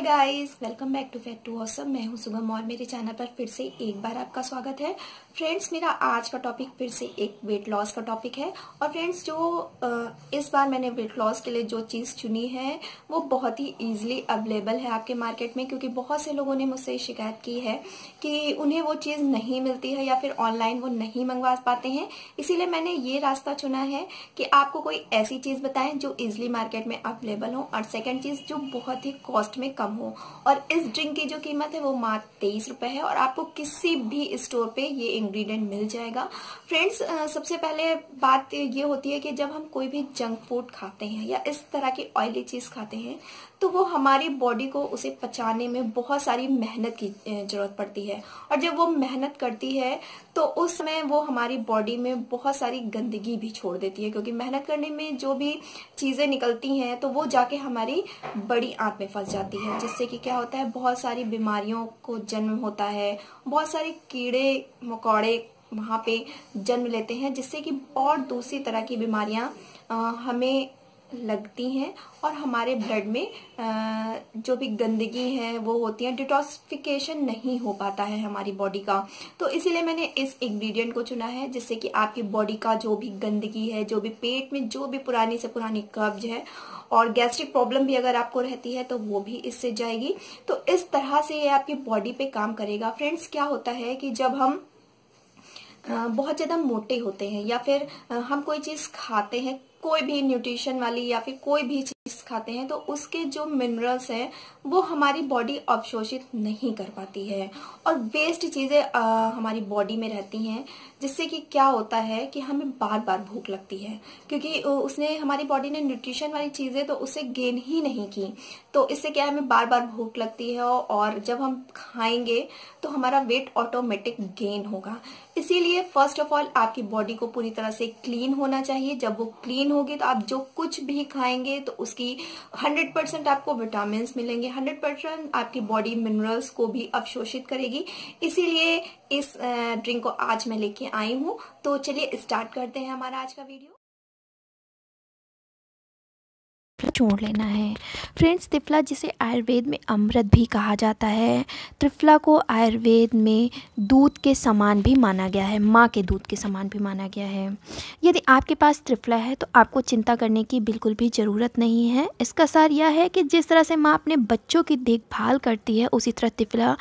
hi guys welcome back to fat to awesome मैं हूं सुबह और मेरे चैनल पर फिर से एक बार आपका स्वागत है फ्रेंड्स मेरा आज का टॉपिक फिर से एक वेट लॉस का टॉपिक है और फ्रेंड्स जो इस बार मैंने वेट लॉस के लिए जो चीज़ चुनी है वो बहुत ही इजीली अवेलेबल है आपके मार्केट में क्योंकि बहुत से लोगों ने मुझसे शिकायत की है कि उन्हें वो चीज़ नहीं मिलती है या फिर ऑनलाइन वो नहीं मंगवा पाते हैं इसीलिए मैंने ये रास्ता चुना है कि आपको कोई ऐसी चीज़ बताएं जो ईजिली मार्केट में अवेलेबल हो और सेकेंड चीज़ जो बहुत ही कॉस्ट में कम कम हो और इस ड्रिंक की जो कीमत है वो मात्र तेईस रुपए है और आपको किसी भी स्टोर पे ये इंग्रेडिएंट मिल जाएगा फ्रेंड्स सबसे पहले बात ये होती है कि जब हम कोई भी जंक फूड खाते हैं या इस तरह की ऑयली चीज खाते हैं तो वो हमारी बॉडी को उसे पचाने में बहुत सारी मेहनत की जरूरत पड़ती है और जब वो मेहनत करती है तो उस समय वो हमारी बॉडी में बहुत सारी गंदगी भी छोड़ देती है क्योंकि मेहनत करने में जो भी चीजें निकलती हैं तो वो जाके हमारी बड़ी आंत में फंस जाती है हैं जिससे कि क्या होता है बहुत सारी बीमारियों को जन्म होता है बहुत सारे कीड़े मकोड़े वहाँ पे जन्म लेते हैं जिससे कि और दूसरी तरह की बीमारियाँ हमें लगती हैं और हमारे ब्लड में आ, जो भी गंदगी है वो होती है डिटॉक्सिफिकेशन नहीं हो पाता है हमारी बॉडी का तो इसीलिए मैंने इस इंग्रेडिएंट को चुना है जिससे कि आपकी बॉडी का जो भी गंदगी है जो भी पेट में जो भी पुरानी से पुरानी कब्ज है और गैस्ट्रिक प्रॉब्लम भी अगर आपको रहती है तो वो भी इससे जाएगी तो इस तरह से ये आपकी बॉडी पे काम करेगा फ्रेंड्स क्या होता है कि जब हम बहुत ज़्यादा मोटे होते हैं या फिर हम कोई चीज़ खाते हैं कोई भी न्यूट्रिशन वाली या फिर कोई भी खाते हैं तो उसके जो मिनरल्स हैं वो हमारी बॉडी अवशोषित नहीं कर पाती है और वेस्ट चीज़ें हमारी बॉडी में रहती हैं जिससे कि क्या होता है कि हमें बार बार भूख लगती है क्योंकि उसने हमारी बॉडी ने न्यूट्रिशन वाली चीज़ें तो उसे गेन ही नहीं की तो इससे क्या हमें बार बार भूख लगती है और जब हम खाएंगे तो हमारा वेट ऑटोमेटिक गेन होगा इसीलिए फर्स्ट ऑफ ऑल आपकी बॉडी को पूरी तरह से क्लीन होना चाहिए जब वो क्लीन होगी तो आप जो कुछ भी खाएंगे तो उसके कि 100% आपको विटामिन मिलेंगे 100% आपकी बॉडी मिनरल्स को भी अवशोषित करेगी इसीलिए इस ड्रिंक को आज मैं लेके आई हूँ तो चलिए स्टार्ट करते हैं हमारा आज का वीडियो जोड़ लेना है फ्रेंड्स त्रिफला जिसे आयुर्वेद में अमृत भी कहा जाता है त्रिफला को आयुर्वेद में दूध के समान भी माना गया है माँ के दूध के समान भी माना गया है यदि आपके पास त्रिफला है तो आपको चिंता करने की बिल्कुल भी ज़रूरत नहीं है इसका सार यह है कि जिस तरह से माँ अपने बच्चों की देखभाल करती है उसी तरह त्रिफला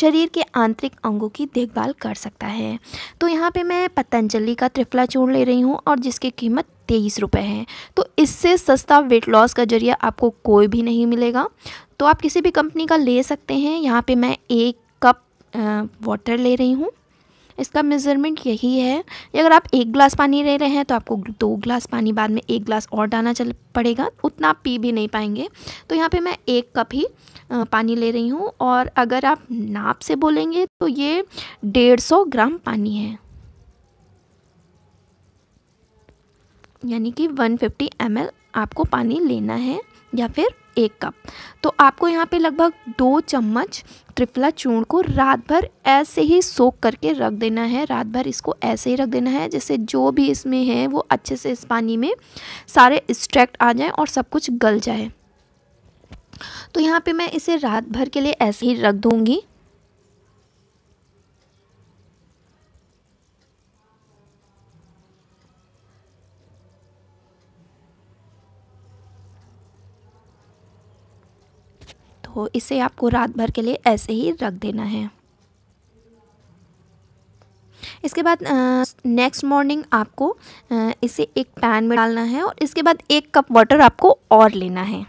शरीर के आंतरिक अंगों की देखभाल कर सकता है तो यहाँ पर मैं पतंजलि का त्रिफला चूड़ ले रही हूँ और जिसकी कीमत तेईस रुपये हैं तो इससे सस्ता वेट लॉस का जरिया आपको कोई भी नहीं मिलेगा तो आप किसी भी कंपनी का ले सकते हैं यहाँ पे मैं एक कप वाटर ले रही हूँ इसका मेज़रमेंट यही है अगर आप एक ग्लास पानी ले रहे हैं तो आपको दो ग्लास पानी बाद में एक गिलास और डालना चल पड़ेगा उतना आप पी भी नहीं पाएंगे तो यहाँ पे मैं एक कप ही पानी ले रही हूँ और अगर आप नाप से बोलेंगे तो ये डेढ़ सौ ग्राम पानी है यानी कि 150 फिफ्टी आपको पानी लेना है या फिर एक कप तो आपको यहाँ पे लगभग दो चम्मच त्रिफला चूर्ण को रात भर ऐसे ही सोख करके रख देना है रात भर इसको ऐसे ही रख देना है जैसे जो भी इसमें है वो अच्छे से इस पानी में सारे एक्स्ट्रैक्ट आ जाए और सब कुछ गल जाए तो यहाँ पे मैं इसे रात भर के लिए ऐसे ही रख दूँगी हो इसे आपको रात भर के लिए ऐसे ही रख देना है इसके बाद नेक्स्ट मॉर्निंग आपको आ, इसे एक पैन में डालना है और इसके बाद एक कप वाटर आपको और लेना है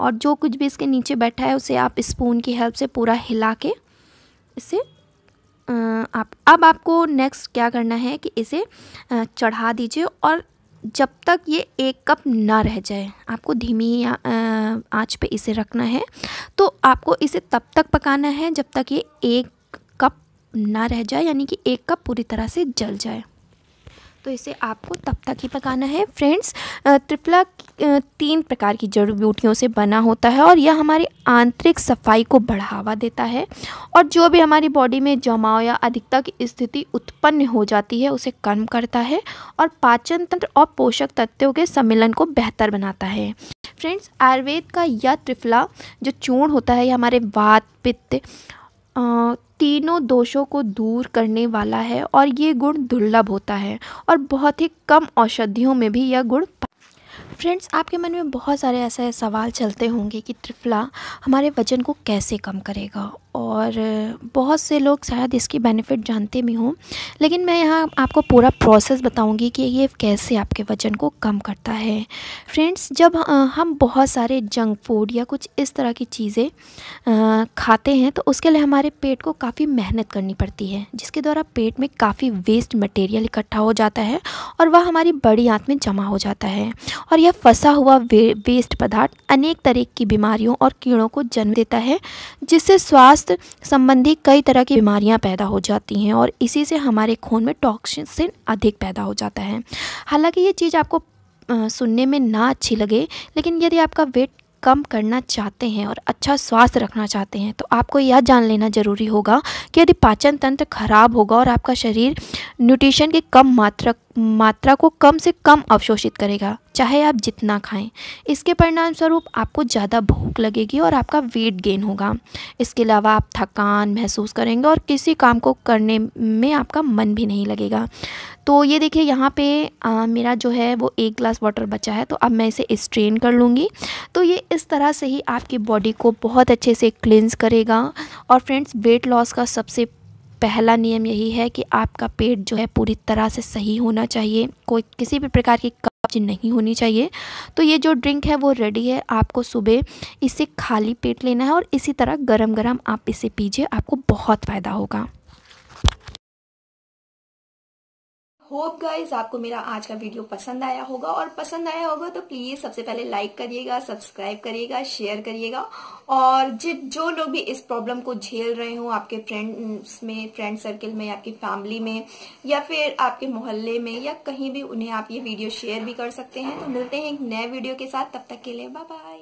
और जो कुछ भी इसके नीचे बैठा है उसे आप स्पून की हेल्प से पूरा हिला के इसे आप अब आपको नेक्स्ट क्या करना है कि इसे चढ़ा दीजिए और जब तक ये एक कप ना रह जाए आपको धीमी आंच पे इसे रखना है तो आपको इसे तब तक पकाना है जब तक ये एक कप ना रह जाए यानी कि एक कप पूरी तरह से जल जाए तो इसे आपको तब तक ही पकाना है फ्रेंड्स त्रिपला तीन प्रकार की जड़ी बूटियों से बना होता है और यह हमारी आंतरिक सफाई को बढ़ावा देता है और जो भी हमारी बॉडी में जमाव या अधिकता की स्थिति उत्पन्न हो जाती है उसे कम करता है और पाचन तंत्र और पोषक तत्वों के सम्मिलन को बेहतर बनाता है फ्रेंड्स आयुर्वेद का यह त्रिफला जो चूर्ण होता है यह हमारे वात पित्त तीनों दोषों को दूर करने वाला है और ये गुण दुर्लभ होता है और बहुत ही कम औषधियों में भी यह गुण फ्रेंड्स आपके मन में बहुत सारे ऐसे सवाल चलते होंगे कि त्रिफला हमारे वज़न को कैसे कम करेगा और बहुत से लोग शायद इसकी बेनिफिट जानते भी हों लेकिन मैं यहाँ आपको पूरा प्रोसेस बताऊंगी कि ये कैसे आपके वज़न को कम करता है फ्रेंड्स जब हम बहुत सारे जंक फूड या कुछ इस तरह की चीज़ें खाते हैं तो उसके लिए हमारे पेट को काफ़ी मेहनत करनी पड़ती है जिसके द्वारा पेट में काफ़ी वेस्ट मटेरियल इकट्ठा हो जाता है और वह हमारी बड़ी आँत में जमा हो जाता है और यह फंसा हुआ वे, वेस्ट पदार्थ अनेक तरह की बीमारियों और कीड़ों को जन्म देता है जिससे स्वास्थ्य संबंधी कई तरह की बीमारियां पैदा हो जाती हैं और इसी से हमारे खून में टॉक्सिन अधिक पैदा हो जाता है हालांकि ये चीज़ आपको सुनने में ना अच्छी लगे लेकिन यदि आपका वेट कम करना चाहते हैं और अच्छा स्वास्थ्य रखना चाहते हैं तो आपको यह जान लेना ज़रूरी होगा कि यदि पाचन तंत्र खराब होगा और आपका शरीर न्यूट्रिशन की कम मात्रा मात्रा को कम से कम अवशोषित करेगा चाहे आप जितना खाएं इसके परिणाम स्वरूप आपको ज़्यादा भूख लगेगी और आपका वेट गेन होगा इसके अलावा आप थकान महसूस करेंगे और किसी काम को करने में आपका मन भी नहीं लगेगा तो ये देखिए यहाँ पे आ, मेरा जो है वो एक ग्लास वाटर बचा है तो अब मैं इसे स्ट्रेन कर लूँगी तो ये इस तरह से ही आपकी बॉडी को बहुत अच्छे से क्लिनस करेगा और फ्रेंड्स वेट लॉस का सबसे पहला नियम यही है कि आपका पेट जो है पूरी तरह से सही होना चाहिए कोई किसी भी प्रकार की कब्ज नहीं होनी चाहिए तो ये जो ड्रिंक है वो रेडी है आपको सुबह इसे खाली पेट लेना है और इसी तरह गरम गरम आप इसे पीजिए आपको बहुत फ़ायदा होगा होप गाइज आपको मेरा आज का वीडियो पसंद आया होगा और पसंद आया होगा तो प्लीज सबसे पहले लाइक करिएगा सब्सक्राइब करिएगा शेयर करिएगा और जिन जो लोग भी इस प्रॉब्लम को झेल रहे हो आपके फ्रेंड्स में फ्रेंड सर्कल में आपकी फैमिली में या फिर आपके मोहल्ले में या कहीं भी उन्हें आप ये वीडियो शेयर भी कर सकते हैं तो मिलते हैं एक नए वीडियो के साथ तब तक के लिए बाय बाय